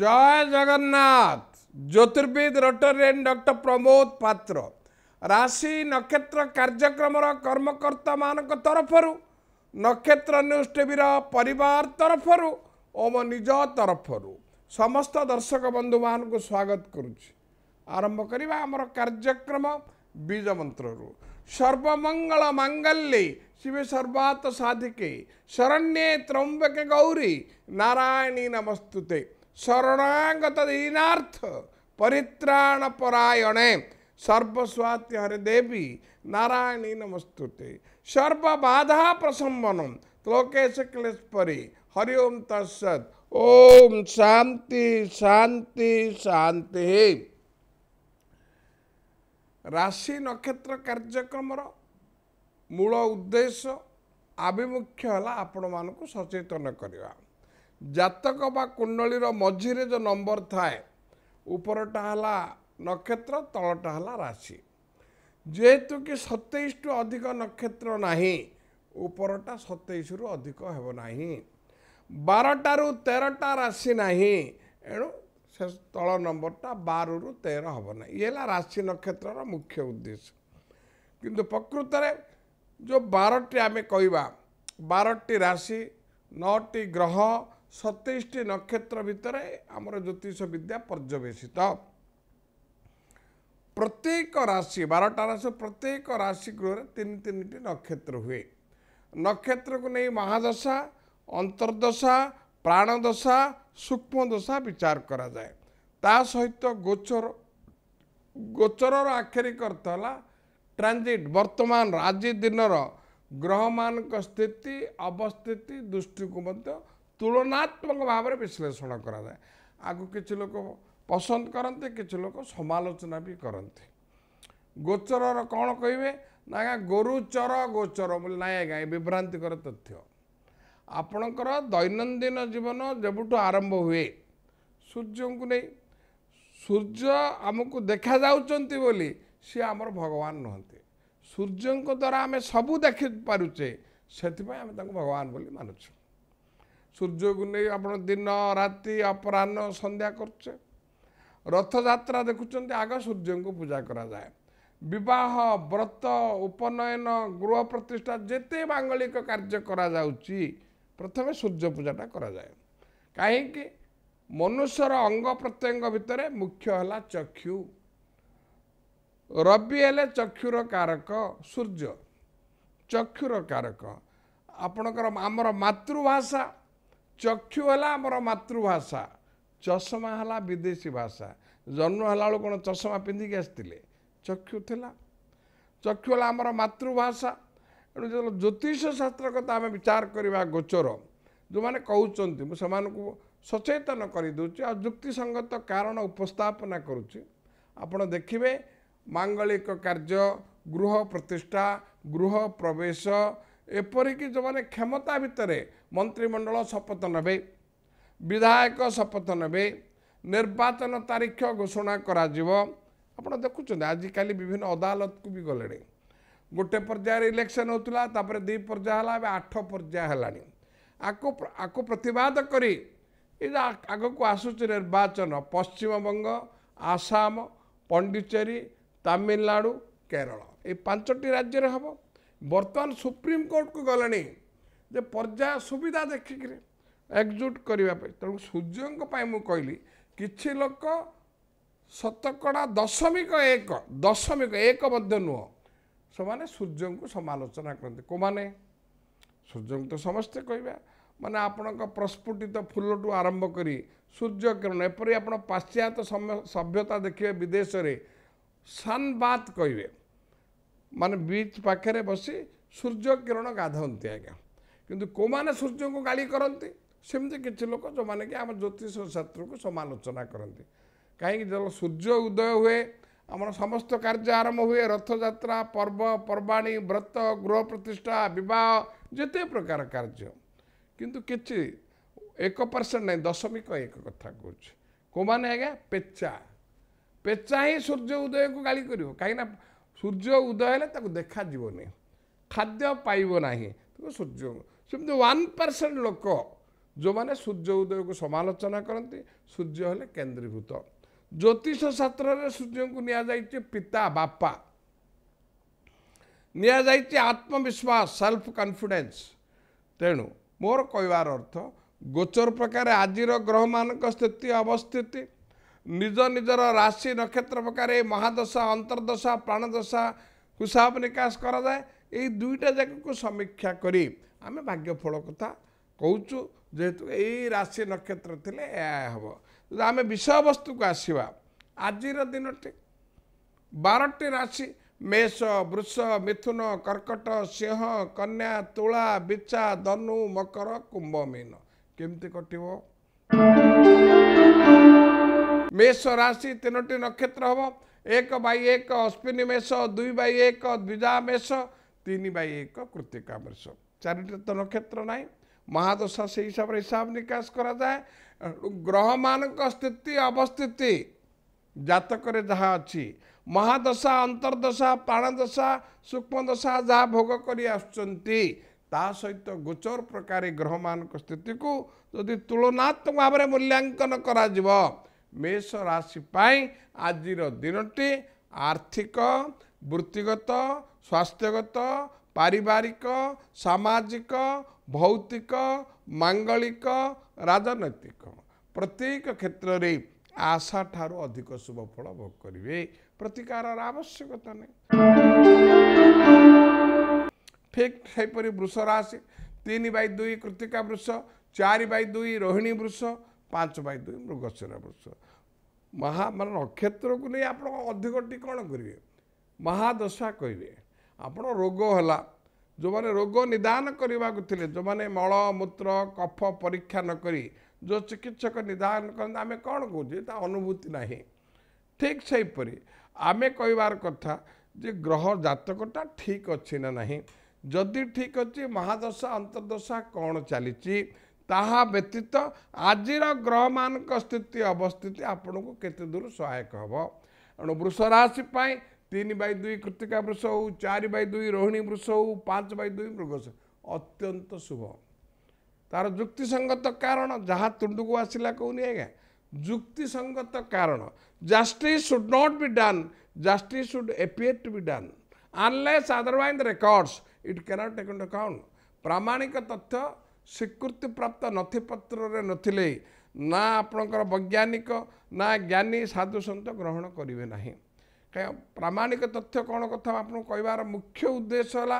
ଜୟ ଜଗନ୍ନାଥ ଜ୍ୟୋତିର୍ବିଦ Rotarian doctor Pramod Patra ରାଶି ନକ୍ଷତ୍ର କାର୍ଯ୍ୟକ୍ରମର କର୍ମକର୍ତ୍ତାମାନଙ୍କ ତରଫରୁ ନକ୍ଷତ୍ର ନ୍ୟୁଜ୍ ଟିଭିର ପରିବାର ତରଫରୁ ଓ ମୋ ନିଜ ତରଫରୁ ସମସ୍ତ ଦର୍ଶକ ବନ୍ଧୁମାନଙ୍କୁ ସ୍ୱାଗତ କରୁଛି ଆରମ୍ଭ କରିବା ଆମର କାର୍ଯ୍ୟକ୍ରମ ବୀଜମନ୍ତ୍ରରୁ ସର୍ବମଙ୍ଗଳ ମାଙ୍ଗଲ୍ୟ ଶିବ ସର୍ବାତ ସାଧିକେ ଶରଣ୍ୟେ ତ୍ରମ୍ବକେ ଗୌରୀ ନାରାୟଣୀ ନମସ୍ତୁତେ ଶରଣାଙ୍ଗତ ଦୀନାର୍ଥ ପରିତ୍ରାଣ ପରାୟଣେ ସର୍ବସ୍ୱାତି ହରେ ଦେବୀ ନାରାୟଣୀ ନମସ୍ତୁତେ ସର୍ବବାଧା ପ୍ରସମ୍ବନ ଲୋକେଶ କ୍ଲେଶ ପରି ହରି ଓମ୍ ତତ୍ସତ୍ ଓମ୍ ଶାନ୍ତି ଶାନ୍ତି ଶାନ୍ତି ରାଶି ନକ୍ଷତ୍ର କାର୍ଯ୍ୟକ୍ରମର ମୂଳ ଉଦ୍ଦେଶ୍ୟ ଆଭିମୁଖ୍ୟ ହେଲା ଆପଣମାନଙ୍କୁ ସଚେତନ କରିବା ଜାତକ ବା କୁଣ୍ଡଳୀର ମଝିରେ ଯେଉଁ ନମ୍ବର ଥାଏ ଉପରଟା ହେଲା ନକ୍ଷତ୍ର ତଳଟା ହେଲା ରାଶି ଯେହେତୁ କି ସତେଇଶରୁ ଅଧିକ ନକ୍ଷତ୍ର ନାହିଁ ଉପରଟା ସତେଇଶରୁ ଅଧିକ ହେବ ନାହିଁ ବାରଟାରୁ ତେରଟା ରାଶି ନାହିଁ ଏଣୁ ସେ ତଳ ନମ୍ବରଟା ବାରରୁ ତେର ହେବ ନାହିଁ ଇଏ ହେଲା ରାଶି ନକ୍ଷତ୍ରର ମୁଖ୍ୟ ଉଦ୍ଦେଶ୍ୟ କିନ୍ତୁ ପ୍ରକୃତରେ ଯେଉଁ ବାରଟି ଆମେ କହିବା ବାରଟି ରାଶି ନଅଟି ଗ୍ରହ ସତେଇଶଟି ନକ୍ଷତ୍ର ଭିତରେ ଆମର ଜ୍ୟୋତିଷ ବିଦ୍ୟା ପର୍ଯ୍ୟବେଶିତ ପ୍ରତ୍ୟେକ ରାଶି ବାରଟା ରାଶି ପ୍ରତ୍ୟେକ ରାଶି ଗୃହରେ ତିନି ତିନିଟି ନକ୍ଷତ୍ର ହୁଏ ନକ୍ଷତ୍ରକୁ ନେଇ ମହାଦଶା ଅନ୍ତର୍ଦ୍ଦଶା ପ୍ରାଣଦଶା ସୂକ୍ଷ୍ମଦଶା ବିଚାର କରାଯାଏ ତା ସହିତ ଗୋଚର ଗୋଚରର ଆକ୍ଷରିକ ଅର୍ଥ ହେଲା ଟ୍ରାଞ୍ଜିଟ୍ ବର୍ତ୍ତମାନର ଆଜି ଦିନର ଗ୍ରହମାନଙ୍କ ସ୍ଥିତି ଅବସ୍ଥିତି ଦୃଷ୍ଟିକୁ ମଧ୍ୟ ତୁଳନାତ୍ମକ ଭାବରେ ବିଶ୍ଳେଷଣ କରାଯାଏ ଆଗକୁ କିଛି ଲୋକ ପସନ୍ଦ କରନ୍ତି କିଛି ଲୋକ ସମାଲୋଚନା ବି କରନ୍ତି ଗୋଚରର କ'ଣ କହିବେ ନା ଆଜ୍ଞା ଗୋରୁ ଚର ଗୋଚର ବୋଲି ନାହିଁ ଆଜ୍ଞା ଏ ବିଭ୍ରାନ୍ତିକର ତଥ୍ୟ ଆପଣଙ୍କର ଦୈନନ୍ଦିନ ଜୀବନ ଯେବେଠୁ ଆରମ୍ଭ ହୁଏ ସୂର୍ଯ୍ୟଙ୍କୁ ନେଇ ସୂର୍ଯ୍ୟ ଆମକୁ ଦେଖାଯାଉଛନ୍ତି ବୋଲି ସିଏ ଆମର ଭଗବାନ ନୁହନ୍ତି ସୂର୍ଯ୍ୟଙ୍କ ଦ୍ୱାରା ଆମେ ସବୁ ଦେଖିପାରୁଛେ ସେଥିପାଇଁ ଆମେ ତାଙ୍କୁ ଭଗବାନ ବୋଲି ମାନୁଛୁ ସୂର୍ଯ୍ୟକୁ ନେଇ ଆପଣ ଦିନ ରାତି ଅପରାହ୍ନ ସନ୍ଧ୍ୟା କରୁଛେ ରଥଯାତ୍ରା ଦେଖୁଛନ୍ତି ଆଗ ସୂର୍ଯ୍ୟଙ୍କୁ ପୂଜା କରାଯାଏ ବିବାହ ବ୍ରତ ଉପନୟନ ଗୃହ ପ୍ରତିଷ୍ଠା ଯେତେ ମାଙ୍ଗଳିକ କାର୍ଯ୍ୟ କରାଯାଉଛି ପ୍ରଥମେ ସୂର୍ଯ୍ୟ ପୂଜାଟା କରାଯାଏ କାହିଁକି ମନୁଷ୍ୟର ଅଙ୍ଗ ପ୍ରତ୍ୟଙ୍ଗ ଭିତରେ ମୁଖ୍ୟ ହେଲା ଚକ୍ଷୁ ରବି ହେଲେ ଚକ୍ଷୁର କାରକ ସୂର୍ଯ୍ୟ ଚକ୍ଷୁର କାରକ ଆପଣଙ୍କର ଆମର ମାତୃଭାଷା ଚକ୍ଷୁ ହେଲା ଆମର ମାତୃଭାଷା ଚଷମା ହେଲା ବିଦେଶୀ ଭାଷା ଜନ୍ମ ହେଲାବେଳୁ କ'ଣ ଚଷମା ପିନ୍ଧିକି ଆସିଥିଲେ ଚକ୍ଷୁ ଥିଲା ଚକ୍ଷୁ ହେଲା ଆମର ମାତୃଭାଷା ଏଣୁ ଯେତେବେଳେ ଜ୍ୟୋତିଷ ଶାସ୍ତ୍ର କଥା ଆମେ ବିଚାର କରିବା ଗୋଚର ଯେଉଁମାନେ କହୁଛନ୍ତି ମୁଁ ସେମାନଙ୍କୁ ସଚେତନ କରିଦେଉଛି ଆଉ ଯୁକ୍ତିସଙ୍ଗତ କାରଣ ଉପସ୍ଥାପନା କରୁଛି ଆପଣ ଦେଖିବେ ମାଙ୍ଗଳିକ କାର୍ଯ୍ୟ ଗୃହ ପ୍ରତିଷ୍ଠା ଗୃହ ପ୍ରବେଶ ଏପରିକି ଯେଉଁମାନେ କ୍ଷମତା ଭିତରେ ମନ୍ତ୍ରିମଣ୍ଡଳ ଶପଥ ନେବେ ବିଧାୟକ ଶପଥ ନେବେ ନିର୍ବାଚନ ତାରିଖ ଘୋଷଣା କରାଯିବ ଆପଣ ଦେଖୁଛନ୍ତି ଆଜିକାଲି ବିଭିନ୍ନ ଅଦାଲତକୁ ବି ଗଲେଣି ଗୋଟେ ପର୍ଯ୍ୟାୟରେ ଇଲେକ୍ସନ୍ ହେଉଥିଲା ତାପରେ ଦୁଇ ପର୍ଯ୍ୟାୟ ହେଲା ଏବେ ଆଠ ପର୍ଯ୍ୟାୟ ହେଲାଣି ଆକୁ ଆକୁ ପ୍ରତିବାଦ କରି ଏ ଯେ ଆଗକୁ ଆସୁଛି ନିର୍ବାଚନ ପଶ୍ଚିମବଙ୍ଗ ଆସାମ ପଣ୍ଡିଚେରୀ ତାମିଲନାଡ଼ୁ କେରଳ ଏ ପାଞ୍ଚଟି ରାଜ୍ୟରେ ହେବ ବର୍ତ୍ତମାନ ସୁପ୍ରିମକୋର୍ଟକୁ ଗଲେଣି ଯେ ପର୍ଯ୍ୟାୟ ସୁବିଧା ଦେଖିକିରି ଏକଜୁଟ୍ କରିବା ପାଇଁ ତେଣୁ ସୂର୍ଯ୍ୟଙ୍କ ପାଇଁ ମୁଁ କହିଲି କିଛି ଲୋକ ଶତକଡ଼ା ଦଶମିକ ଏକ ଦଶମିକ ଏକ ମଧ୍ୟ ନୁହଁ ସେମାନେ ସୂର୍ଯ୍ୟଙ୍କୁ ସମାଲୋଚନା କରନ୍ତି କେଉଁମାନେ ସୂର୍ଯ୍ୟଙ୍କୁ ତ ସମସ୍ତେ କହିବା ମାନେ ଆପଣଙ୍କ ପ୍ରସ୍ଫୁଟିତ ଫୁଲଠୁ ଆରମ୍ଭ କରି ସୂର୍ଯ୍ୟ କିରଣ ଏପରି ଆପଣ ପାଶ୍ଚାତ୍ୟ ସଭ୍ୟତା ଦେଖିବେ ବିଦେଶରେ ସାନ୍ ବାତ୍ କହିବେ ମାନେ ବିଚ୍ ପାଖରେ ବସି ସୂର୍ଯ୍ୟ କିରଣ ଗାଧାନ୍ତି ଆଜ୍ଞା କିନ୍ତୁ କେଉଁମାନେ ସୂର୍ଯ୍ୟଙ୍କୁ ଗାଳି କରନ୍ତି ସେମିତି କିଛି ଲୋକ ଯେଉଁମାନେ କି ଆମ ଜ୍ୟୋତିଷ ଶାସ୍ତ୍ରକୁ ସମାଲୋଚନା କରନ୍ତି କାହିଁକି ଯେତେବେଳେ ସୂର୍ଯ୍ୟ ଉଦୟ ହୁଏ ଆମର ସମସ୍ତ କାର୍ଯ୍ୟ ଆରମ୍ଭ ହୁଏ ରଥଯାତ୍ରା ପର୍ବପର୍ବାଣି ବ୍ରତ ଗୃହ ପ୍ରତିଷ୍ଠା ବିବାହ ଯେତେ ପ୍ରକାର କାର୍ଯ୍ୟ କିନ୍ତୁ କିଛି ଏକ ପରସେଣ୍ଟ ନାହିଁ ଦଶମିକ ଏକ କଥା କହୁଛି କେଉଁମାନେ ଆଜ୍ଞା ପେଚା ପେଚା ହିଁ ସୂର୍ଯ୍ୟ ଉଦୟକୁ ଗାଳି କରିବ କାହିଁକିନା ସୂର୍ଯ୍ୟ ଉଦୟ ହେଲେ ତାକୁ ଦେଖାଯିବନି ଖାଦ୍ୟ ପାଇବ ନାହିଁ ତେଣୁ ସୂର୍ଯ୍ୟ ସେମିତି ୱାନ୍ ପରସେଣ୍ଟ ଲୋକ ଯେଉଁମାନେ ସୂର୍ଯ୍ୟ ଉଦୟକୁ ସମାଲୋଚନା କରନ୍ତି ସୂର୍ଯ୍ୟ ହେଲେ କେନ୍ଦ୍ରୀଭୂତ ଜ୍ୟୋତିଷ ଶାସ୍ତ୍ରରେ ସୂର୍ଯ୍ୟଙ୍କୁ ନିଆଯାଇଛି ପିତା ବାପା ନିଆଯାଇଛି ଆତ୍ମବିଶ୍ୱାସ ସେଲ୍ଫ କନଫିଡେନ୍ସ ତେଣୁ ମୋର କହିବାର ଅର୍ଥ ଗୋଚର ପ୍ରକାର ଆଜିର ଗ୍ରହମାନଙ୍କ ସ୍ଥିତି ଅବସ୍ଥିତି ନିଜ ନିଜର ରାଶି ନକ୍ଷତ୍ର ପ୍ରକାରେ ମହାଦଶା ଅନ୍ତର୍ଦଶା ପ୍ରାଣଦଶା ହିସାବ ନିକାଶ କରାଯାଏ ଏଇ ଦୁଇଟା ଯାକକୁ ସମୀକ୍ଷା କରି ଆମେ ଭାଗ୍ୟ ଫଳ କଥା କହୁଛୁ ଯେହେତୁ ଏଇ ରାଶି ନକ୍ଷତ୍ର ଥିଲେ ଏହା ହେବ ଯଦି ଆମେ ବିଷୟବସ୍ତୁକୁ ଆସିବା ଆଜିର ଦିନଟି ବାରଟି ରାଶି ମେଷ ବୃଷ ମିଥୁନ କର୍କଟ ସିଂହ କନ୍ୟା ତୁଳା ବିଚା ଧନୁ ମକର କୁମ୍ଭ ମିନ କେମିତି କଟିବ ମେଷ ରାଶି ତିନୋଟି ନକ୍ଷତ୍ର ହେବ ଏକ ବାଇ ଏକ ଅଶ୍ୱିନୀ ମେଷ ଦୁଇ ବାଇ ଏକ ଦ୍ୱିଜା ମେଷ ତିନି ବାଇ ଏକ କୃତିକା ମେଷ ଚାରିଟି ତ ନକ୍ଷତ୍ର ନାହିଁ ମହାଦଶ ସେଇ ହିସାବରେ ହିସାବ ନିକାଶ କରାଯାଏ ଗ୍ରହମାନଙ୍କ ସ୍ଥିତି ଅବସ୍ଥିତି ଜାତକରେ ଯାହା ଅଛି ମହାଦଶା ଅନ୍ତର୍ଦ୍ଦଶା ପ୍ରାଣଦଶା ସୂକ୍ଷ୍ମଦଶା ଯାହା ଭୋଗ କରି ଆସୁଛନ୍ତି ତା ସହିତ ଗୋଚର ପ୍ରକାର ଗ୍ରହମାନଙ୍କ ସ୍ଥିତିକୁ ଯଦି ତୁଳନାତ୍ମକ ଭାବରେ ମୂଲ୍ୟାଙ୍କନ କରାଯିବ ମେଷ ରାଶି ପାଇଁ ଆଜିର ଦିନଟି ଆର୍ଥିକ ବୃତ୍ତିଗତ ସ୍ୱାସ୍ଥ୍ୟଗତ ପାରିବାରିକ ସାମାଜିକ ଭୌତିକ ମାଙ୍ଗଳିକ ରାଜନୈତିକ ପ୍ରତ୍ୟେକ କ୍ଷେତ୍ରରେ ଆଶା ଠାରୁ ଅଧିକ ଶୁଭଫଳ ଭୋଗ କରିବେ ପ୍ରତିକାରର ଆବଶ୍ୟକତା ନାହିଁ ଠିକ୍ ସେହିପରି ବୃଷ ରାଶି ତିନି ବାଇ ଦୁଇ କୃତିକା ବୃଷ ଚାରି ବାଇ ଦୁଇ ରୋହିଣୀ ବୃଷ ପାଞ୍ଚ ବାଇ ଦୁଇ ମୃଗଶିରା ବର୍ଷ ମହା ମାନେ ନକ୍ଷତ୍ରକୁ ନେଇ ଆପଣ ଅଧିକଟି କ'ଣ କରିବେ ମହାଦଶା କହିବେ ଆପଣ ରୋଗ ହେଲା ଯେଉଁମାନେ ରୋଗ ନିଦାନ କରିବାକୁ ଥିଲେ ଯେଉଁମାନେ ମଳମୂତ୍ର କଫ ପରୀକ୍ଷା ନ କରି ଯେଉଁ ଚିକିତ୍ସକ ନିଦାନ କରନ୍ତି ଆମେ କ'ଣ କହୁଛେ ତା ଅନୁଭୂତି ନାହିଁ ଠିକ୍ ସେହିପରି ଆମେ କହିବାର କଥା ଯେ ଗ୍ରହ ଜାତକଟା ଠିକ୍ ଅଛି ନା ନାହିଁ ଯଦି ଠିକ୍ ଅଛି ମହାଦଶା ଅନ୍ତର୍ଦ୍ଦଶା କ'ଣ ଚାଲିଛି ତାହା ବ୍ୟତୀତ ଆଜିର ଗ୍ରହମାନଙ୍କ ସ୍ଥିତି ଅବସ୍ଥିତି ଆପଣଙ୍କୁ କେତେ ଦୂର ସହାୟକ ହେବ ଏଣୁ ବୃଷ ରାଶି ପାଇଁ ତିନି ବାଇ ଦୁଇ କୃତିକା ବୃଷ ହେଉ ଚାରି ବାଇ ଦୁଇ ରୋହିଣୀ ବୃଷ ହେଉ ପାଞ୍ଚ ବାଇ ଦୁଇ ମୃଗଶ ଅତ୍ୟନ୍ତ ଶୁଭ ତା'ର ଯୁକ୍ତିସଙ୍ଗତ କାରଣ ଯାହା ତୁଣ୍ଡକୁ ଆସିଲା କହୁନି ଆଜ୍ଞା ଯୁକ୍ତିସଙ୍ଗତ କାରଣ justice should not be done justice should appear to be done unless otherwise records it cannot take into account ପ୍ରାମାଣିକ ତଥ୍ୟ ସ୍ୱୀକୃତିପ୍ରାପ୍ତ ନଥିପତ୍ରରେ ନଥିଲେ ନା ଆପଣଙ୍କର ବୈଜ୍ଞାନିକ ନା ଜ୍ଞାନୀ ସାଧୁସନ୍ତ ଗ୍ରହଣ କରିବେ ନାହିଁ କାହିଁକି ପ୍ରାମାଣିକ ତଥ୍ୟ କ'ଣ କଥା ଆପଣଙ୍କୁ କହିବାର ମୁଖ୍ୟ ଉଦ୍ଦେଶ୍ୟ ହେଲା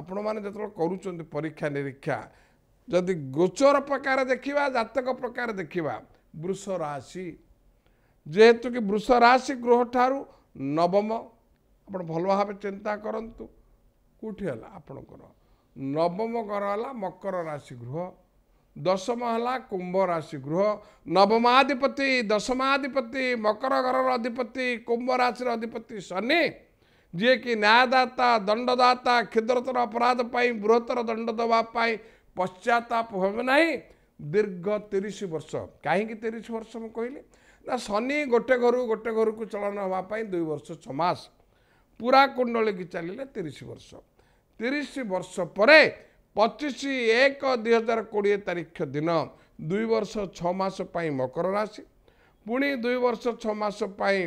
ଆପଣମାନେ ଯେତେବେଳେ କରୁଛନ୍ତି ପରୀକ୍ଷା ନିରୀକ୍ଷା ଯଦି ଗୋଚର ପ୍ରକାର ଦେଖିବା ଜାତକ ପ୍ରକାର ଦେଖିବା ବୃଷ ରାଶି ଯେହେତୁ କି ବୃଷ ରାଶି ଗ୍ରହ ଠାରୁ ନବମ ଆପଣ ଭଲ ଭାବେ ଚିନ୍ତା କରନ୍ତୁ କେଉଁଠି ହେଲା ଆପଣଙ୍କର नवम घर होला मकर राशि गृह दशम होला कुंभ राशि गृह नवमाधिपति दशमाधिपति मकर घर अधिपति कुंभ राशि अधिपति शनि कि जिन्यादा दण्डदाता क्षुद्रतर अपराधप बृहत्तर दण्ड दबाई पश्चाताप हामी दीर्घ तिरि वर्ष काहीँक तिरि वर्ष म कहिलि श गोटे घर गोटे को चलन हेप दुई वर्ष छमास पूरा कुण्डलीक चाहिँ तिरि वर्ष ତିରିଶ ବର୍ଷ ପରେ ପଚିଶ ଏକ ଦୁଇ ହଜାର କୋଡ଼ିଏ ତାରିଖ ଦିନ ଦୁଇ ବର୍ଷ ଛଅ ମାସ ପାଇଁ ମକର ରାଶି ପୁଣି ଦୁଇ ବର୍ଷ ଛଅ ମାସ ପାଇଁ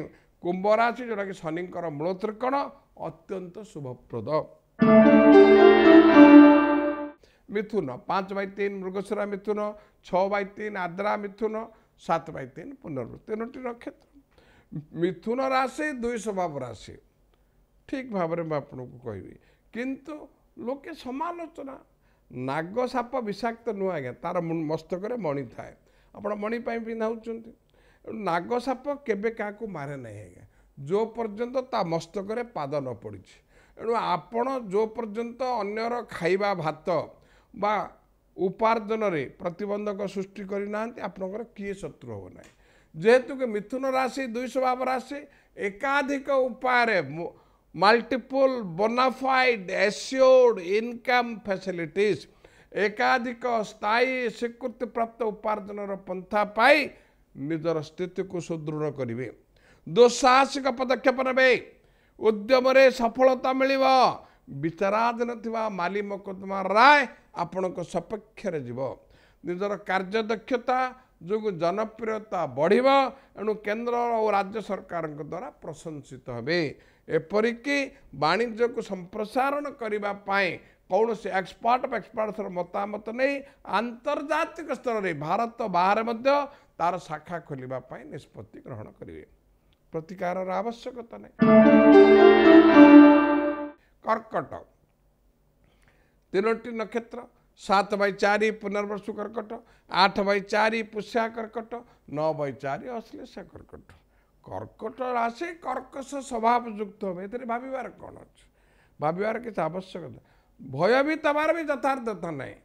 କୁମ୍ଭ ରାଶି ଯେଉଁଟାକି ଶନିଙ୍କର ମୂଳ ତ୍ରିକୋଣ ଅତ୍ୟନ୍ତ ଶୁଭପ୍ରଦ ମିଥୁନ ପାଞ୍ଚ ବାଇ ତିନି ମୃଗସୁରା ମିଥୁନ ଛଅ ବାଇ ତିନି ଆଦ୍ରା ମିଥୁନ ସାତ ବାଇ ତିନି ପୁନର୍ବୃତ୍ତି ତିନୋଟି ନକ୍ଷତ୍ର ମିଥୁନ ରାଶି ଦୁଇ ସ୍ୱଭାବ ରାଶି ଠିକ୍ ଭାବରେ ମୁଁ ଆପଣଙ୍କୁ କହିବି କିନ୍ତୁ ଲୋକେ ସମାଲୋଚନା ନାଗ ସାପ ବିଷାକ୍ତ ନୁହେଁ ଆଜ୍ଞା ତା'ର ମସ୍ତକରେ ମଣି ଥାଏ ଆପଣ ମଣି ପାଇଁ ପିନ୍ଧା ହେଉଛନ୍ତି ନାଗ ସାପ କେବେ କାହାକୁ ମାରେ ନାହିଁ ଆଜ୍ଞା ଯେଉଁ ପର୍ଯ୍ୟନ୍ତ ତା ମସ୍ତକରେ ପାଦ ନ ପଡ଼ିଛି ଏଣୁ ଆପଣ ଯେଉଁ ପର୍ଯ୍ୟନ୍ତ ଅନ୍ୟର ଖାଇବା ଭାତ ବା ଉପାର୍ଜନରେ ପ୍ରତିବନ୍ଧକ ସୃଷ୍ଟି କରିନାହାନ୍ତି ଆପଣଙ୍କର କିଏ ଶତ୍ରୁ ହେବ ନାହିଁ ଯେହେତୁକି ମିଥୁନ ରାଶି ଦୁଇ ସ୍ୱଭାବ ରାଶି ଏକାଧିକ ଉପାୟରେ multiple bona fide assured income facilities ଏକାଧିକ ସ୍ଥାୟୀ ସ୍ୱୀକୃତିପ୍ରାପ୍ତ ଉପାର୍ଜନର ପନ୍ଥା ପାଇ ନିଜର ସ୍ଥିତିକୁ ସୁଦୃଢ଼ କରିବେ ଦୁଃସାହସିକ ପଦକ୍ଷେପ ନେବେ ଉଦ୍ୟମରେ ସଫଳତା ମିଳିବ ବିଚାରାଧୀନ ଥିବା ମାଲି ମକଦ୍ଦମା ରାୟ ଆପଣଙ୍କ ସପକ୍ଷରେ ଯିବ ନିଜର କାର୍ଯ୍ୟଦକ୍ଷତା ଯୋଗୁଁ ଜନପ୍ରିୟତା ବଢ଼ିବ ଏଣୁ କେନ୍ଦ୍ର ଓ ରାଜ୍ୟ ସରକାରଙ୍କ ଦ୍ୱାରା ପ୍ରଶଂସିତ ହେବେ ଏପରିକି ବାଣିଜ୍ୟକୁ ସମ୍ପ୍ରସାରଣ କରିବା ପାଇଁ କୌଣସି ଏକ୍ସପର୍ଟ ଏକ୍ସପର୍ଟର ମତାମତ ନେଇ ଆନ୍ତର୍ଜାତିକ ସ୍ତରରେ ଭାରତ ବାହାରେ ମଧ୍ୟ ତାର ଶାଖା ଖୋଲିବା ପାଇଁ ନିଷ୍ପତ୍ତି ଗ୍ରହଣ କରିବେ ପ୍ରତିକାରର ଆବଶ୍ୟକତା ନାହିଁ କର୍କଟ ତିନୋଟି ନକ୍ଷତ୍ର ସାତ ବାଇ ଚାରି ପୁନର୍ବସୁ କର୍କଟ ଆଠ ବାଇ ଚାରି ପୁଷା କର୍କଟ ନଅ ବାଇ ଚାରି ଅଶ୍ଳେଷା କର୍କଟ କର୍କଟ ରାଶି କର୍କସ ସ୍ୱଭାବ ଯୁକ୍ତ ହେବ ଏଥିରେ ଭାବିବାର କ'ଣ ଅଛି ଭାବିବାର କିଛି ଆବଶ୍ୟକତା ଭୟ ବି ତମର ବି ଯଥାର୍ଥତା ନାହିଁ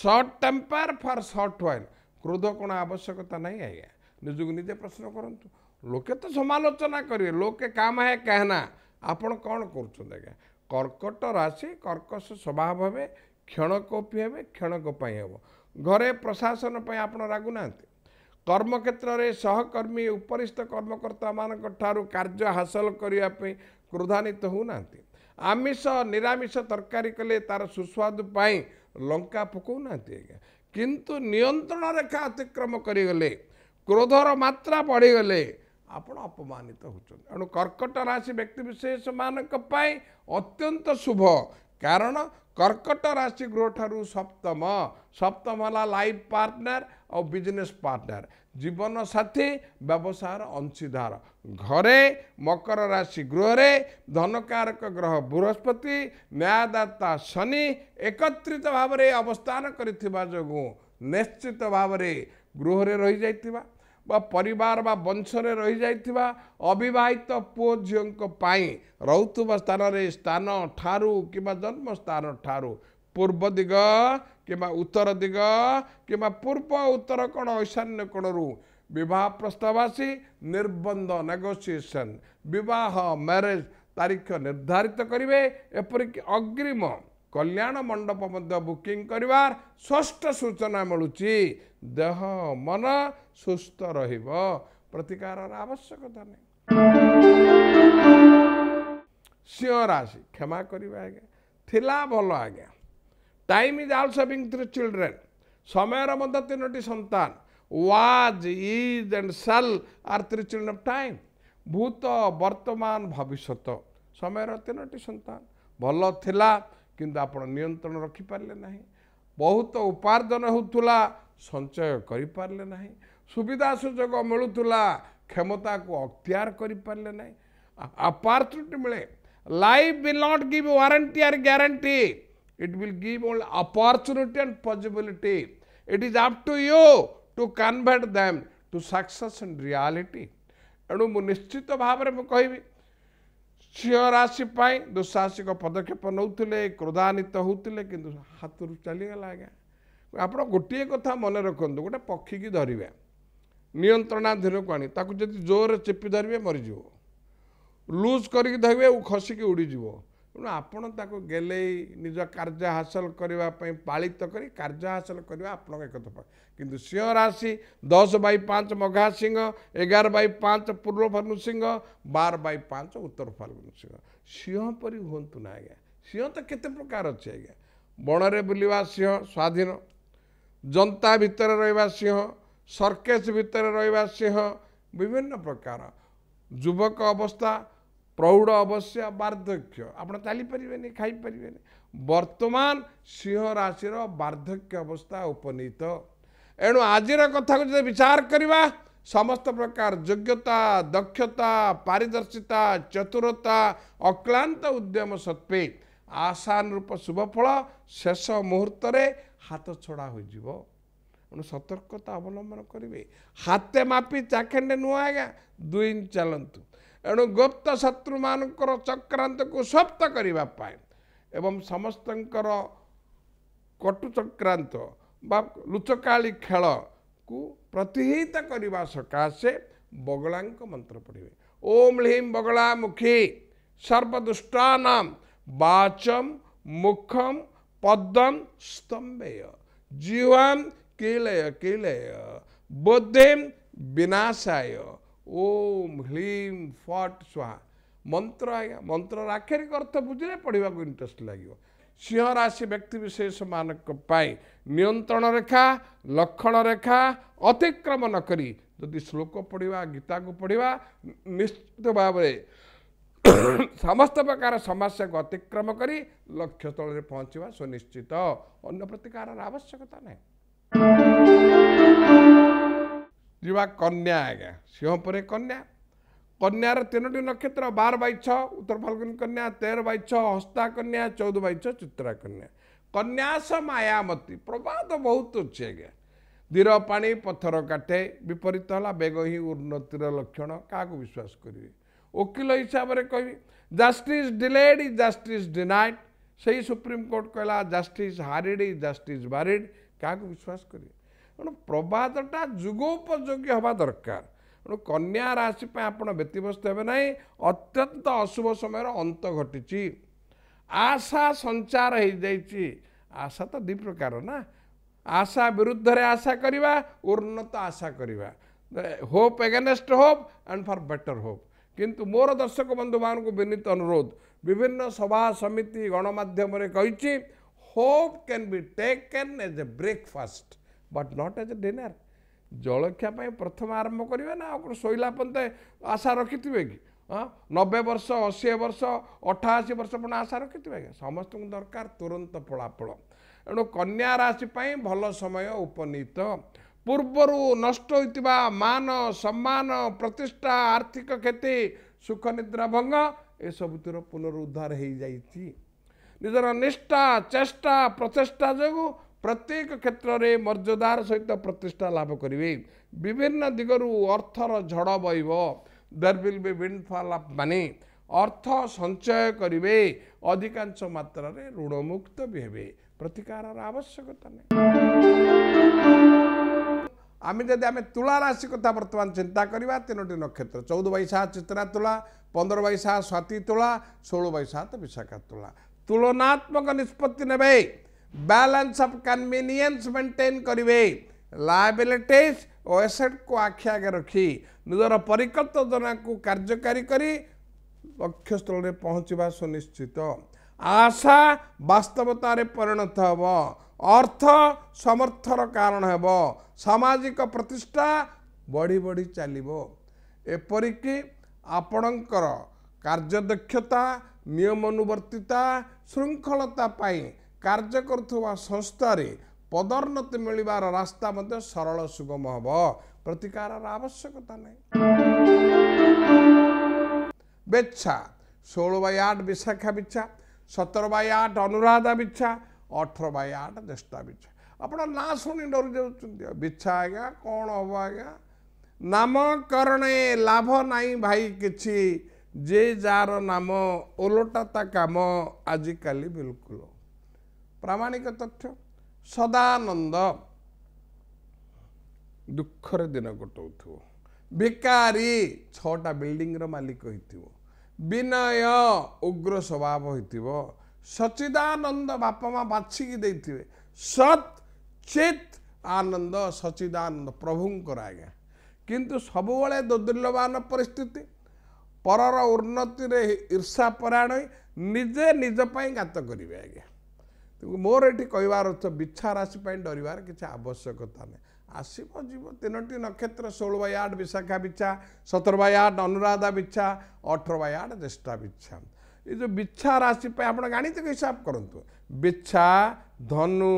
short temper for short wine କ୍ରୋଧ କ'ଣ ଆବଶ୍ୟକତା ନାହିଁ ଆଜ୍ଞା ନିଜକୁ ନିଜେ ପ୍ରଶ୍ନ କରନ୍ତୁ ଲୋକେ ତ ସମାଲୋଚନା କରିବେ ଲୋକେ କାମ ହେ କାହେନା ଆପଣ କ'ଣ କରୁଛନ୍ତି ଆଜ୍ଞା କର୍କଟ ରାଶି କର୍କସ ସ୍ୱଭାବ ହେବେ କ୍ଷଣକ କ୍ଷଣକୋପି ହେବେ କ୍ଷଣକ ପାଇଁ ହେବ ଘରେ ପ୍ରଶାସନ ପାଇଁ ଆପଣ ରାଗୁନାହାନ୍ତି କର୍ମକ୍ଷେତ୍ରରେ ସହକର୍ମୀ ଉପରିସ୍ଥ କର୍ମକର୍ତ୍ତାମାନଙ୍କ ଠାରୁ କାର୍ଯ୍ୟ ହାସଲ କରିବା ପାଇଁ କ୍ରୋଧାନ୍ୱିତ ହେଉନାହାନ୍ତି ଆମିଷ ନିରାମିଷ ତରକାରୀ କଲେ ତା'ର ସୁସ୍ୱାଦୁ ପାଇଁ ଲଙ୍କା ପକାଉନାହାନ୍ତି ଆଜ୍ଞା କିନ୍ତୁ ନିୟନ୍ତ୍ରଣ ରେଖା ଅତିକ୍ରମ କରିଗଲେ କ୍ରୋଧର ମାତ୍ରା ବଢ଼ିଗଲେ ଆପଣ ଅପମାନିତ ହେଉଛନ୍ତି ଏଣୁ କର୍କଟ ରାଶି ବ୍ୟକ୍ତିବିଶେଷମାନଙ୍କ ପାଇଁ ଅତ୍ୟନ୍ତ ଶୁଭ କାରଣ କର୍କଟ ରାଶି ଗୃହଠାରୁ ସପ୍ତମ ସପ୍ତମ ହେଲା ଲାଇଫ୍ ପାର୍ଟନର ଆଉ ବିଜନେସ୍ ପାର୍ଟନର ଜୀବନସାଥି ବ୍ୟବସାୟର ଅଂଶୀଦାର ଘରେ ମକର ରାଶି ଗୃହରେ ଧନକାରକ ଗ୍ରହ ବୃହସ୍ପତି ନ୍ୟାୟଦାତା ଶନି ଏକତ୍ରିତ ଭାବରେ ଅବସ୍ଥାନ କରିଥିବା ଯୋଗୁଁ ନିଶ୍ଚିତ ଭାବରେ ଗୃହରେ ରହିଯାଇଥିବା ବା ପରିବାର ବା ବଂଶରେ ରହିଯାଇଥିବା ଅବିବାହିତ ପୁଅ ଝିଅଙ୍କ ପାଇଁ ରହୁଥିବା ସ୍ଥାନରେ ସ୍ଥାନ ଠାରୁ କିମ୍ବା ଜନ୍ମସ୍ଥାନ ଠାରୁ ପୂର୍ବ ଦିଗ କିମ୍ବା ଉତ୍ତର ଦିଗ କିମ୍ବା ପୂର୍ବ ଉତ୍ତର କୋଣ ଐଶାନ୍ୟ କୋଣରୁ ବିବାହ ପ୍ରସ୍ତାବ ଆସି ନିର୍ବନ୍ଧ ନେଗୋସିଏସନ୍ ବିବାହ ମ୍ୟାରେଜ ତାରିଖ ନିର୍ଦ୍ଧାରିତ କରିବେ ଏପରିକି ଅଗ୍ରୀମ କଲ୍ୟାଣ ମଣ୍ଡପ ମଧ୍ୟ ବୁକିଂ କରିବାର ସ୍ପଷ୍ଟ ସୂଚନା ମିଳୁଛି ଦେହ ମନ ସୁସ୍ଥ ରହିବ ପ୍ରତିକାରର ଆବଶ୍ୟକତା ନାହିଁ ସିଂହ ରାଶି କ୍ଷମା କରିବେ ଆଜ୍ଞା ଥିଲା ଭଲ ଆଜ୍ଞା Time is also being through children. Somewhere among the Tinoti Santan, was, is, and shall are three children of time. Bhuta, Bartaman, Bhavishato. Somewhere Tinoti Santan. ଭଲ ଥିଲା କିନ୍ତୁ ଆପଣ ନିୟନ୍ତ୍ରଣ ରଖିପାରିଲେ ନାହିଁ ବହୁତ ଉପାର୍ଜନ ହେଉଥିଲା ସଞ୍ଚୟ କରିପାରିଲେ ନାହିଁ ସୁବିଧା ସୁଯୋଗ ମିଳୁଥିଲା କ୍ଷମତାକୁ ଅକ୍ତିଆର କରିପାରିଲେ ନାହିଁ ଅପରଚ୍ୟୁନିଟି ମିଳେ life will not give warranty or guarantee It will give only opportunity and possibility. It is up to you to convert them to success and reality. ଏଣୁ ମୁଁ ନିଶ୍ଚିତ ଭାବରେ ମୁଁ କହିବି ଝିଅ ରାଶି ପାଇଁ ଦୁଃସାହସିକ ପଦକ୍ଷେପ ନେଉଥିଲେ କ୍ରୋଧାନ୍ୱିତ ହେଉଥିଲେ କିନ୍ତୁ ହାତରୁ ଚାଲିଗଲା ଆଜ୍ଞା ଆପଣ ଗୋଟିଏ କଥା ମନେ ରଖନ୍ତୁ ଗୋଟେ ପକ୍ଷୀକି ଧରିବେ ନିୟନ୍ତ୍ରଣାଧୀନକୁ ଆଣି ତାକୁ ଯଦି ଜୋରରେ ଚେପି ଧରିବେ ମରିଯିବ ଲୁଜ୍ କରିକି ଧରିବେ ଖସିକି ଉଡ଼ିଯିବ ତେଣୁ ଆପଣ ତାକୁ ଗେଲେଇ ନିଜ କାର୍ଯ୍ୟ ହାସଲ କରିବା ପାଇଁ ପାଳିତ କରି କାର୍ଯ୍ୟ ହାସଲ କରିବା ଆପଣଙ୍କ ଏକ ଦଫା କିନ୍ତୁ ସିଂହ ରାଶି ଦଶ ବାଇ ପାଞ୍ଚ ମଘା ସିଂହ ଏଗାର ବାଇ ପାଞ୍ଚ ପୂର୍ବ ଫାଲ୍ଗୁନ ସିଂହ ବାର ବାଇ ପାଞ୍ଚ ଉତ୍ତର ଫାଲ୍ଗୁନ ସିଂହ ସିଂହ ପରି ହୁଅନ୍ତୁ ନା ଆଜ୍ଞା ସିଂହ ତ କେତେ ପ୍ରକାର ଅଛି ଆଜ୍ଞା ବଣରେ ବୁଲିବା ସିଂହ ସ୍ୱାଧୀନ ଜନ୍ତା ଭିତରେ ରହିବା ସିଂହ ସର୍କେସ୍ ଭିତରେ ରହିବା ସିଂହ ବିଭିନ୍ନ ପ୍ରକାର ଯୁବକ ଅବସ୍ଥା ପ୍ରୌଢ଼ ଅବଶ୍ୟ ବାର୍ଦ୍ଧକ୍ୟ ଆପଣ ଚାଲିପାରିବେନି ଖାଇପାରିବେନି ବର୍ତ୍ତମାନ ସିଂହ ରାଶିର ବାର୍ଦ୍ଧକ୍ୟ ଅବସ୍ଥା ଉପନୀତ ଏଣୁ ଆଜିର କଥାକୁ ଯଦି ବିଚାର କରିବା ସମସ୍ତ ପ୍ରକାର ଯୋଗ୍ୟତା ଦକ୍ଷତା ପାରିଦର୍ଶିତା ଚତୁରତା ଅକ୍ଲାନ୍ତ ଉଦ୍ୟମ ସତ୍ତ୍ୱେ ଆଶାନୁରୂପ ଶୁଭଫଳ ଶେଷ ମୁହୂର୍ତ୍ତରେ ହାତ ଛଡ଼ା ହୋଇଯିବ ଏଣୁ ସତର୍କତା ଅବଲମ୍ବନ କରିବେ ହାତେ ମାପି ଚାଖେଣ୍ଡେ ନୁହଁ ଆଜ୍ଞା ଦୁଇ ଚାଲନ୍ତୁ ଏଣୁ ଗୁପ୍ତ ଶତ୍ରୁମାନଙ୍କର ଚକ୍ରାନ୍ତକୁ ସପ୍ତ କରିବା ପାଇଁ ଏବଂ ସମସ୍ତଙ୍କର କଟୁ ଚକ୍ରାନ୍ତ ବା ଲୁଚକାଳି ଖେଳକୁ ପ୍ରତିହିତ କରିବା ସକାଶେ ବଗଳାଙ୍କ ମନ୍ତ୍ର ପଢ଼ିବେ ଓମ୍ ଲିମ୍ ବଗଳା ମୁଖୀ ସର୍ବଦୁଷ୍ଟାନାମ ବାଚମ ମୁଖମ ପଦମ ସ୍ତମ୍ଭେୟ ଜିୱାମ କିଳେୟ କିଳେୟ ବୁଦ୍ଧିମ ବିନାଶାୟ ଓମ୍ ହ୍ଲିମ୍ ଫଟ୍ ସ୍ୱାହା ମନ୍ତ୍ର ଆଜ୍ଞା ମନ୍ତ୍ରର ଆକ୍ଷରିକ ଅର୍ଥ ବୁଝିଲେ ପଢ଼ିବାକୁ ଇଣ୍ଟରେଷ୍ଟ ଲାଗିବ ସିଂହ ରାଶି ବ୍ୟକ୍ତିବିଶେଷମାନଙ୍କ ପାଇଁ ନିୟନ୍ତ୍ରଣ ରେଖା ଲକ୍ଷଣ ରେଖା ଅତିକ୍ରମ ନ କରି ଯଦି ଶ୍ଳୋକ ପଢ଼ିବା ଗୀତାକୁ ପଢ଼ିବା ନିଶ୍ଚିତ ଭାବରେ ସମସ୍ତ ପ୍ରକାର ସମସ୍ୟାକୁ ଅତିକ୍ରମ କରି ଲକ୍ଷ୍ୟସ୍ଥଳରେ ପହଞ୍ଚିବା ସୁନିଶ୍ଚିତ ଅନ୍ୟ ପ୍ରତିକାରର ଆବଶ୍ୟକତା ନାହିଁ जीवा कन्या आज्ञा सिंह पर कन्या कन्यार तीनोटी नक्षत्र बार बै छ उत्तर फाल्गुन कन्या तेर बै छ हस्ता कन्या चौदह बै छ चित्रा कन्या कन्यास मायामती प्रवाद बहुत अच्छे आज्ञा धीर पा पथर काटे विपरीत है बेग ही उन्नतिर लक्षण क्या विश्वास करेंगे वकिल हिसाब से कह justice delayed is justice denied से ही सुप्रीमकोर्ट कहला justice hurried is justice buried क्या विश्वास करें ତେଣୁ ପ୍ରବାଦଟା ଯୁଗ ଉପଯୋଗୀ ହେବା ଦରକାର ତେଣୁ କନ୍ୟା ରାଶି ପାଇଁ ଆପଣ ବ୍ୟତିବ୍ୟସ୍ତ ହେବେ ନାହିଁ ଅତ୍ୟନ୍ତ ଅଶୁଭ ସମୟର ଅନ୍ତ ଘଟିଛି ଆଶା ସଞ୍ଚାର ହୋଇଯାଇଛି ଆଶା ତ ଦୁଇ ପ୍ରକାର ନା ଆଶା ବିରୁଦ୍ଧରେ ଆଶା କରିବା ଉନ୍ନତ ଆଶା କରିବା hope against hope and for better hope କିନ୍ତୁ ମୋର ଦର୍ଶକ ବନ୍ଧୁମାନଙ୍କୁ ବିନୀତ ଅନୁରୋଧ ବିଭିନ୍ନ ସଭା ସମିତି ଗଣମାଧ୍ୟମରେ କହିଛି hope can be taken as a breakfast but not as a dinner ଜଳଖିଆ ପାଇଁ ପ୍ରଥମେ ଆରମ୍ଭ କରିବେ ନା ଆଉ କ'ଣ ଶୋଇଲା ପର୍ଯ୍ୟନ୍ତ ଆଶା ରଖିଥିବେ କି ହଁ ନବେ ବର୍ଷ ଅଶୀ ବର୍ଷ ଅଠାଅଶୀ ବର୍ଷ ପର୍ଯ୍ୟନ୍ତ ଆଶା ରଖିଥିବେ ଆଜ୍ଞା ସମସ୍ତଙ୍କୁ ଦରକାର ତୁରନ୍ତ ଫଳାଫଳ ଏଣୁ କନ୍ୟା ରାଶି ପାଇଁ ଭଲ ସମୟ ଉପନୀତ ପୂର୍ବରୁ ନଷ୍ଟ ହୋଇଥିବା ମାନ ସମ୍ମାନ ପ୍ରତିଷ୍ଠା ଆର୍ଥିକ କ୍ଷତି ସୁଖ ନିଦ୍ରା ଭଙ୍ଗ ଏସବୁଥିର ପୁନରୁଦ୍ଧାର ହୋଇଯାଇଛି ନିଜର ନିଷ୍ଠା ଚେଷ୍ଟା ପ୍ରଚେଷ୍ଟା ଯୋଗୁଁ ପ୍ରତ୍ୟେକ କ୍ଷେତ୍ରରେ ମର୍ଯ୍ୟାଦାର ସହିତ ପ୍ରତିଷ୍ଠା ଲାଭ କରିବେ ବିଭିନ୍ନ ଦିଗରୁ ଅର୍ଥର ଝଡ଼ ବହିବ there will be windfall of money ଅର୍ଥ ସଞ୍ଚୟ କରିବେ ଅଧିକାଂଶ ମାତ୍ରାରେ ଋଣମୁକ୍ତ ବି ହେବେ ପ୍ରତିକାରର ଆବଶ୍ୟକତା ନାହିଁ ଆମେ ଯଦି ଆମେ ତୁଳା ରାଶି କଥା ବର୍ତ୍ତମାନ ଚିନ୍ତା କରିବା ତିନୋଟି ନକ୍ଷତ୍ର ଚଉଦ ବୈଶା ଚିତ୍ରା ତୁଳା ପନ୍ଦର ବୈଶା ସ୍ୱାତି ତୁଳା ଷୋହଳ ବୈଶା ତ ବିଶାଖା ତୁଳା ତୁଳନାତ୍ମକ ନିଷ୍ପତ୍ତି ନେବେ ବାଲାନ୍ସ ଅଫ୍ କନ୍ଭିନିଏନ୍ସ ମେଣ୍ଟେନ୍ କରିବେ ଲାଏବିଲିଟିସ୍ ଓ ଏସେଟ୍କୁ ଆଖି ଆଗେ ରଖି ନିଜର ପରିକଳ୍ପନାକୁ କାର୍ଯ୍ୟକାରୀ କରି ଲକ୍ଷ୍ୟସ୍ଥଳରେ ପହଞ୍ଚିବା ସୁନିଶ୍ଚିତ ଆଶା ବାସ୍ତବତାରେ ପରିଣତ ହେବ ଅର୍ଥ ସମର୍ଥର କାରଣ ହେବ ସାମାଜିକ ପ୍ରତିଷ୍ଠା ବଢ଼ି ବଢ଼ି ଚାଲିବ ଏପରିକି ଆପଣଙ୍କର କାର୍ଯ୍ୟଦକ୍ଷତା ନିୟମ ଅନୁବର୍ତ୍ତିତା ଶୃଙ୍ଖଳତା ପାଇଁ କାର୍ଯ୍ୟ କରୁଥିବା ସଂସ୍ଥାରେ ପଦୋନ୍ନତି ମିଳିବାର ରାସ୍ତା ମଧ୍ୟ ସରଳ ସୁଗମ ହେବ ପ୍ରତିକାରର ଆବଶ୍ୟକତା ନାହିଁ ବେଛା ଷୋହଳ ବାଇ ଆଠ ବିଶାଖା ବିଛା ସତର ବାଇ ଆଠ ଅନୁରାଧା ବିଛା ଅଠର ବାଇ ଆଠ ଜ୍ୟେଷ୍ଠା ବିଛା ଆପଣ ନାଁ ଶୁଣି ଡରି ଯାଉଛନ୍ତି ବିଛା ଆଜ୍ଞା କ'ଣ ହବ ଆଜ୍ଞା ନାମକରଣେ ଲାଭ ନାହିଁ ଭାଇ କିଛି ଯେ ଯାହାର ନାମ ଓଲଟା ତା କାମ ଆଜିକାଲି ବିଲକୁଲ ପ୍ରାମାଣିକ ତଥ୍ୟ ସଦାନନ୍ଦ ଦୁଃଖରେ ଦିନ କଟାଉଥିବ ବେକାରୀ ଛଅଟା ବିଲ୍ଡିଂର ମାଲିକ ହୋଇଥିବ ବିନୟ ଉଗ୍ର ସ୍ୱଭାବ ହୋଇଥିବ ସଚିଦାନନ୍ଦ ବାପା ମା' ବାଛିକି ଦେଇଥିବେ ସତ୍ ଚିତ୍ ଆନନ୍ଦ ସଚିଦାନନ୍ଦ ପ୍ରଭୁଙ୍କର ଆଜ୍ଞା କିନ୍ତୁ ସବୁବେଳେ ଦୁର୍ଲ୍ୟବାନ ପରିସ୍ଥିତି ପରର ଉନ୍ନତିରେ ଈର୍ଷାପରାୟଣ ହୋଇ ନିଜେ ନିଜ ପାଇଁ ଗାତ କରିବେ ଆଜ୍ଞା ତେଣୁ ମୋର ଏଠି କହିବାର ଅର୍ଥ ବିଛା ରାଶି ପାଇଁ ଡରିବାର କିଛି ଆବଶ୍ୟକତା ନାହିଁ ଆସିବ ଯିବ ତିନୋଟି ନକ୍ଷତ୍ର ଷୋହଳ ବାଇ ଆଠ ବିଶାଖା ବିଛା ସତର ବାଇ ଆଠ ଅନୁରାଧା ବିଛା ଅଠର ବାଇ ଆଠ ଜ୍ୟେଷ୍ଠା ବିଛା ଏ ଯେଉଁ ବିଛା ରାଶି ପାଇଁ ଆପଣ ଗାଣିତିକ ହିସାବ କରନ୍ତୁ ବିଛା ଧନୁ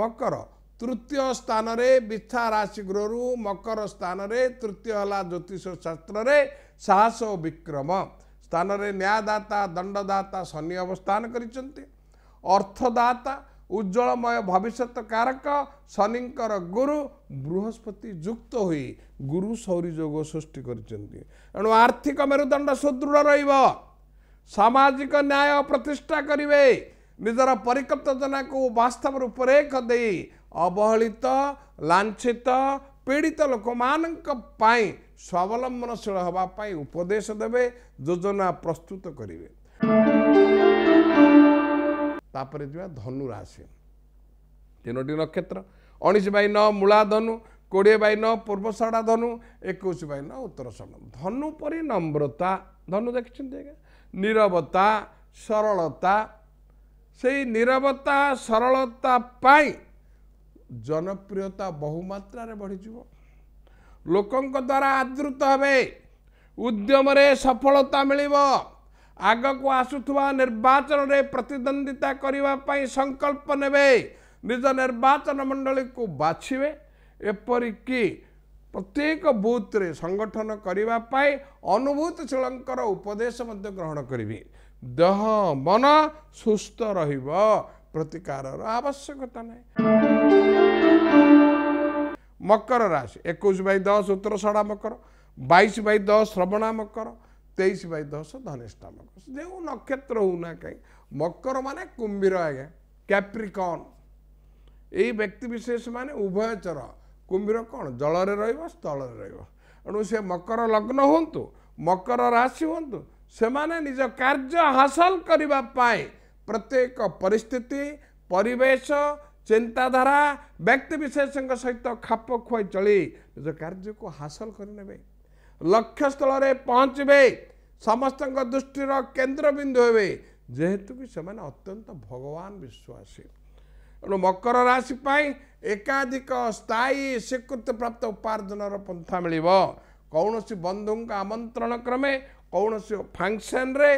ମକର ତୃତୀୟ ସ୍ଥାନରେ ବିଛା ରାଶି ଗୃହରୁ ମକର ସ୍ଥାନରେ ତୃତୀୟ ହେଲା ଜ୍ୟୋତିଷ ଶାସ୍ତ୍ରରେ ସାହସ ଓ ବିକ୍ରମ ସ୍ଥାନରେ ନ୍ୟାୟଦାତା ଦଣ୍ଡଦାତା ଶନି ଅବସ୍ଥାନ କରିଛନ୍ତି ଅର୍ଥଦାତା ଉଜ୍ଜଳମୟ ଭବିଷ୍ୟତ କାରକ ଶନିଙ୍କର ଗୁରୁ ବୃହସ୍ପତି ଯୁକ୍ତ ହୋଇ ଗୁରୁ ସୌରୀ ଯୋଗ ସୃଷ୍ଟି କରିଛନ୍ତି ଏଣୁ ଆର୍ଥିକ ମେରୁଦଣ୍ଡ ସୁଦୃଢ଼ ରହିବ ସାମାଜିକ ନ୍ୟାୟ ପ୍ରତିଷ୍ଠା କରିବେ ନିଜର ପରିକଳ୍ପନାକୁ ବାସ୍ତବ ରୂପରେଖ ଦେଇ ଅବହେଳିତ ଲାଞ୍ଛିତ ପୀଡ଼ିତ ଲୋକମାନଙ୍କ ପାଇଁ ସ୍ୱାବଲମ୍ବନଶୀଳ ହେବା ପାଇଁ ଉପଦେଶ ଦେବେ ଯୋଜନା ପ୍ରସ୍ତୁତ କରିବେ ତାପରେ ଯିବା ଧନୁ ରାଶି ତିନୋଟି ନକ୍ଷତ୍ର ଉଣେଇଶ ବାଇ ନଅ ମୂଳା ଧନୁ କୋଡ଼ିଏ ବାଇ ନଅ ପୂର୍ବଷଡ଼ା ଧନୁ ଏକୋଇଶ ବାଇ ନଅ ଉତ୍ତର ଷଡ଼ ଧନୁ ପରି ନମ୍ରତା ଧନୁ ଦେଖିଛନ୍ତି ଆଜ୍ଞା ନିରବତା ସରଳତା ସେଇ ନିରବତା ସରଳତା ପାଇଁ ଜନପ୍ରିୟତା ବହୁମାତ୍ରାରେ ବଢ଼ିଯିବ ଲୋକଙ୍କ ଦ୍ୱାରା ଆଦୃତ ହେବେ ଉଦ୍ୟମରେ ସଫଳତା ମିଳିବ ଆଗକୁ ଆସୁଥିବା ନିର୍ବାଚନରେ ପ୍ରତିଦ୍ୱନ୍ଦ୍ୱିତା କରିବା ପାଇଁ ସଂକଳ୍ପ ନେବେ ନିଜ ନିର୍ବାଚନ ମଣ୍ଡଳୀକୁ ବାଛିବେ ଏପରିକି ପ୍ରତ୍ୟେକ ବୁଥ୍ରେ ସଂଗଠନ କରିବା ପାଇଁ ଅନୁଭୂତିଶୀଳଙ୍କର ଉପଦେଶ ମଧ୍ୟ ଗ୍ରହଣ କରିବି ଦେହ ମନ ସୁସ୍ଥ ରହିବ ପ୍ରତିକାରର ଆବଶ୍ୟକତା ନାହିଁ ମକର ରାଶି ଏକୋଇଶ ବାଇ ଦଶ ଉତ୍ତର ଷଡ଼ା ମକର ବାଇଶ ବାଇ ଦଶ ଶ୍ରବଣା ମକର ତେଇଶ ବାଇ ଦଶ ଧନିଷ୍ଠ ଲୋକ ଯେଉଁ ନକ୍ଷତ୍ର ହେଉନା କାହିଁ ମକର ମାନେ କୁମ୍ଭୀର ଆଜ୍ଞା କ୍ୟାପ୍ରିକନ୍ ଏଇ ବ୍ୟକ୍ତିବିଶେଷ ମାନେ ଉଭୟଚର କୁମ୍ଭୀର କ'ଣ ଜଳରେ ରହିବ ସ୍ଥଳରେ ରହିବ ଏଣୁ ସେ ମକର ଲଗ୍ନ ହୁଅନ୍ତୁ ମକର ରାଶି ହୁଅନ୍ତୁ ସେମାନେ ନିଜ କାର୍ଯ୍ୟ ହାସଲ କରିବା ପାଇଁ ପ୍ରତ୍ୟେକ ପରିସ୍ଥିତି ପରିବେଶ ଚିନ୍ତାଧାରା ବ୍ୟକ୍ତିବିଶେଷଙ୍କ ସହିତ ଖାପ ଖୁଆଇ ଚଳି ନିଜ କାର୍ଯ୍ୟକୁ ହାସଲ କରିନେବେ ଲକ୍ଷ୍ୟସ୍ଥଳରେ ସ୍ଥଳରେ ପହଞ୍ଚିବେ ସମସ୍ତଙ୍କ ଦୃଷ୍ଟିର କେନ୍ଦ୍ରବିନ୍ଦୁ ହେବେ ଯେହେତୁକି ସେମାନେ ଅତ୍ୟନ୍ତ ଭଗବାନ ବିଶ୍ୱାସୀ ତେଣୁ ମକର ରାଶି ପାଇଁ ଏକାଧିକ ସ୍ଥାୟୀ ସ୍ୱୀକୃତିପ୍ରାପ୍ତ ଉପାର୍ଜନର ପନ୍ଥା ମିଳିବ କୌଣସି ବନ୍ଧୁଙ୍କ ଆମନ୍ତ୍ରଣ କ୍ରମେ କୌଣସି ଫାଙ୍କସନ୍ରେ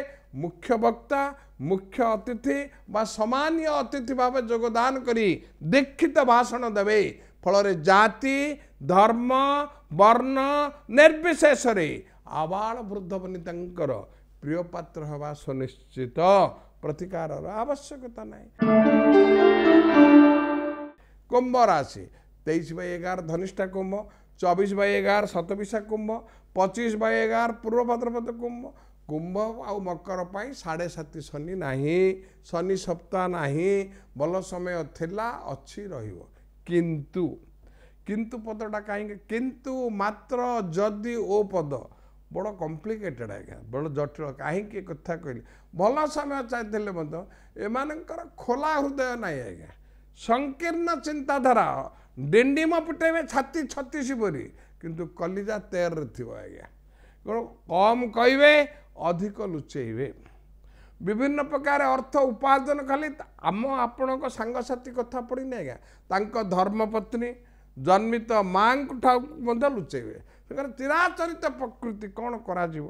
ମୁଖ୍ୟ ବକ୍ତା ମୁଖ୍ୟ ଅତିଥି ବା ସମାନୀୟ ଅତିଥି ଭାବେ ଯୋଗଦାନ କରି ଦୀକ୍ଷିତ ଭାଷଣ ଦେବେ ଫଳରେ ଜାତି ଧର୍ମ ବର୍ଣ୍ଣ ନିର୍ବିଶେଷରେ ଆବାଳ ବୃଦ୍ଧ ବନିତାଙ୍କର ପ୍ରିୟ ପାତ୍ର ହେବା ସୁନିଶ୍ଚିତ ପ୍ରତିକାରର ଆବଶ୍ୟକତା ନାହିଁ କୁମ୍ଭ ରାଶି ତେଇଶ ବାଇ ଏଗାର ଧନିଷ୍ଠା କୁମ୍ଭ ଚବିଶ ବାଇ ଏଗାର ସତବିଶା କୁମ୍ଭ ପଚିଶ ବାଇ ଏଗାର ପୂର୍ବ ଭଦ୍ରପଦ କୁମ୍ଭ କୁମ୍ଭ ଆଉ ମକର ପାଇଁ ସାଢ଼େ ସାତ ଶନି ନାହିଁ ଶନି ସପ୍ତାହ ନାହିଁ ଭଲ ସମୟ ଥିଲା ଅଛି ରହିବ କିନ୍ତୁ କିନ୍ତୁ ପଦଟା କାହିଁକି କିନ୍ତୁ ମାତ୍ର ଯଦି ଓ ପଦ ବଡ଼ କମ୍ପ୍ଲିକେଟେଡ଼ ଆଜ୍ଞା ବଡ଼ ଜଟିଳ କାହିଁକି କଥା କହିଲି ଭଲ ସମୟ ଚାହିଁଥିଲେ ମଧ୍ୟ ଏମାନଙ୍କର ଖୋଲା ହୃଦୟ ନାହିଁ ଆଜ୍ଞା ସଂକୀର୍ଣ୍ଣ ଚିନ୍ତାଧାରା ଡେଣ୍ଡିମ ପୁଟେଇବେ ଛାତି ଛତିଶ ପରି କିନ୍ତୁ କଲିଜା ତେରରେ ଥିବ ଆଜ୍ଞା ତେଣୁ କମ୍ କହିବେ ଅଧିକ ଲୁଚେଇବେ ବିଭିନ୍ନ ପ୍ରକାର ଅର୍ଥ ଉପାର୍ଜନ ଖାଲି ଆମ ଆପଣଙ୍କ ସାଙ୍ଗସାଥି କଥା ପଡ଼ିନି ଆଜ୍ଞା ତାଙ୍କ ଧର୍ମପତ୍ନୀ ଜନ୍ମିତ ମାଆଙ୍କ ଠାରୁ ମଧ୍ୟ ଲୁଚେଇବେ ସେଥିରେ ଚିରାଚରିତ ପ୍ରକୃତି କ'ଣ କରାଯିବ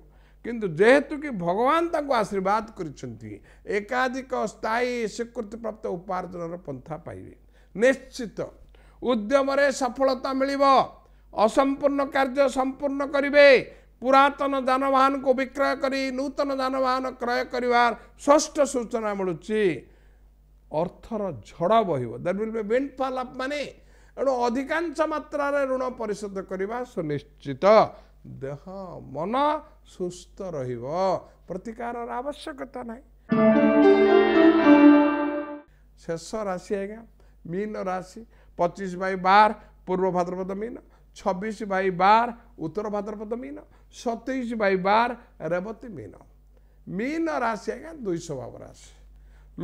କିନ୍ତୁ ଯେହେତୁ କି ଭଗବାନ ତାଙ୍କୁ ଆଶୀର୍ବାଦ କରିଛନ୍ତି ଏକାଧିକ ସ୍ଥାୟୀ ସ୍ୱୀକୃତିପ୍ରାପ୍ତ ଉପାର୍ଜନର ପନ୍ଥା ପାଇବେ ନିଶ୍ଚିତ ଉଦ୍ୟମରେ ସଫଳତା ମିଳିବ ଅସମ୍ପୂର୍ଣ୍ଣ କାର୍ଯ୍ୟ ସମ୍ପୂର୍ଣ୍ଣ କରିବେ ପୁରାତନ ଯାନବାହନକୁ ବିକ୍ରୟ କରି ନୂତନ ଯାନବାହନ କ୍ରୟ କରିବାର ଷଷ୍ଠ ସୂଚନା ମିଳୁଛି ଅର୍ଥର ଝଡ଼ ବହିବ there will be windfall of money ଏଣୁ ଅଧିକାଂଶ ମାତ୍ରାରେ ଋଣ ପରିଶୋଧ କରିବା ସୁନିଶ୍ଚିତ ଦେହ ମନ ସୁସ୍ଥ ରହିବ ପ୍ରତିକାରର ଆବଶ୍ୟକତା ନାହିଁ ଶେଷ ରାଶି ଆଜ୍ଞା ମିନ ରାଶି ପଚିଶ ବାଇ ବାର ପୂର୍ବ ଭାଦ୍ରପଦ ମିନ ଛବିଶ ବାଇ ବାର ଉତ୍ତର ଭାଦ୍ରପଦ ମିନ ସତେଇଶ ବାଇ ବାର ରେବତୀ ମିନ ମିନ ରାଶି ଆଜ୍ଞା ଦୁଇ ସ୍ୱଭାବ ରାଶି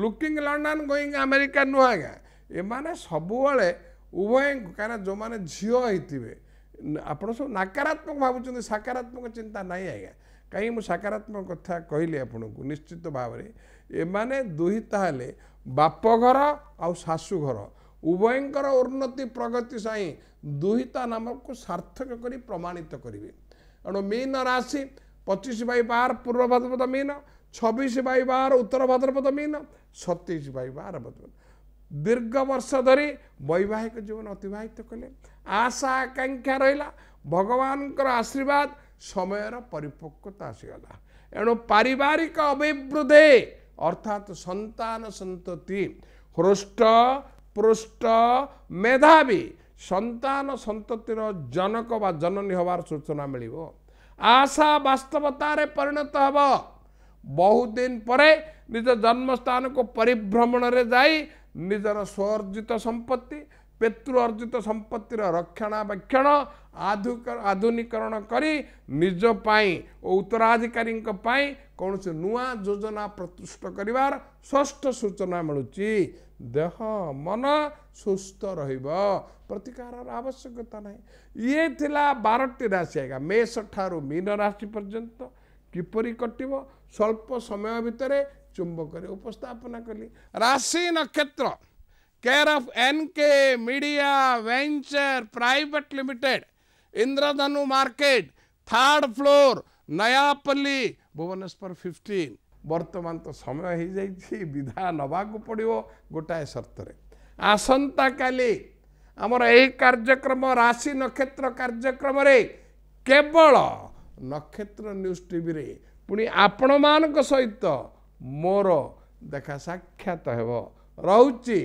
ଲୁକିଂ ଲଣ୍ଡନ ଗୋଇଂ ଆମେରିକା ନୁହେଁ ଆଜ୍ଞା ଏମାନେ ସବୁବେଳେ ଉଭୟଙ୍କୁ କାହିଁକିନା ଯେଉଁମାନେ ଝିଅ ହେଇଥିବେ ଆପଣ ସବୁ ନକାରାତ୍ମକ ଭାବୁଛନ୍ତି ସକାରାତ୍ମକ ଚିନ୍ତା ନାହିଁ ଆଜ୍ଞା କାହିଁକି ମୁଁ ସକାରାତ୍ମକ କଥା କହିଲି ଆପଣଙ୍କୁ ନିଶ୍ଚିତ ଭାବରେ ଏମାନେ ଦୁଇ ତାହେଲେ ବାପ ଘର ଆଉ ଶାଶୁଘର ଉଭୟଙ୍କର ଉନ୍ନତି ପ୍ରଗତି ସାଇଁ ଦୁହିତା ନାମକୁ ସାର୍ଥକ କରି ପ୍ରମାଣିତ କରିବେ ତେଣୁ ମୀନ ରାଶି ପଚିଶ ବାଇ ବାର ପୂର୍ବ ଭାଦ୍ରପଦ ମୀନ ଛବିଶ ବାଇ ବାର ଉତ୍ତର ଭାଦ୍ରପଦ ମୀନ ସତେଇଶ ବାଇ ବାର ଭଦ୍ରପଦ ଦୀର୍ଘ ବର୍ଷ ଧରି ବୈବାହିକ ଜୀବନ ଅତିବାହିତ କଲେ ଆଶା ଆକାଂକ୍ଷା ରହିଲା ଭଗବାନଙ୍କର ଆଶୀର୍ବାଦ ସମୟର ପରିପକ୍ୱତା ଆସିଗଲା ଏଣୁ ପାରିବାରିକ ଅଭିବୃଦ୍ଧି ଅର୍ଥାତ୍ ସନ୍ତାନ ସନ୍ତତି ହୃଷ୍ଟ ପୃଷ୍ଟ ମେଧାବୀ ସନ୍ତାନ ସନ୍ତତିର ଜନକ ବା ଜନନୀ ହେବାର ସୂଚନା ମିଳିବ ଆଶା ବାସ୍ତବତାରେ ପରିଣତ ହେବ ବହୁତ ଦିନ ପରେ ନିଜ ଜନ୍ମସ୍ଥାନକୁ ପରିଭ୍ରମଣରେ ଯାଇ ନିଜର ସ୍ୱଅର୍ଜିତ ସମ୍ପତ୍ତି ଅର୍ଜିତ ସମ୍ପତ୍ତିର ରକ୍ଷଣାବେକ୍ଷଣ ଆଧୁ ଆଧୁନିକରଣ କରି ନିଜ ପାଇଁ ଓ ଉତ୍ତରାଧିକାରୀଙ୍କ ପାଇଁ କୌଣସି ନୂଆ ଯୋଜନା ପ୍ରତିଷ୍ଠିତ କରିବାର ଷଷ୍ଠ ସୂଚନା ମିଳୁଛି ଦେହ ମନ ସୁସ୍ଥ ରହିବ ପ୍ରତିକାରର ଆବଶ୍ୟକତା ନାହିଁ ଇଏ ଥିଲା ବାରଟି ରାଶି ଆଜ୍ଞା ମେଷଠାରୁ ମୀନ ରାଶି ପର୍ଯ୍ୟନ୍ତ କିପରି କଟିବ ସ୍ୱଳ୍ପ ସମୟ ଭିତରେ चुंबक उपस्थापना কলি राशि नक्षत्र care of N K media venture private limited Indradhanu market third floor Nayapalli Bhubaneswar fifteen बर्तमान तो समय ही जाइए विधा नवाकू पड़ो गोटाए सर्तरे आसंता काली आमर यही कार्यक्रम राशि नक्षत्र कार्यक्रम केवल नक्षत्र न्यूज टी पुणी आपण मान सहित ମୋର ଦେଖା ସାକ୍ଷାତ ହେବ ରହୁଛି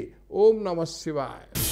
ଓମ୍ ନମ ଶିବାୟ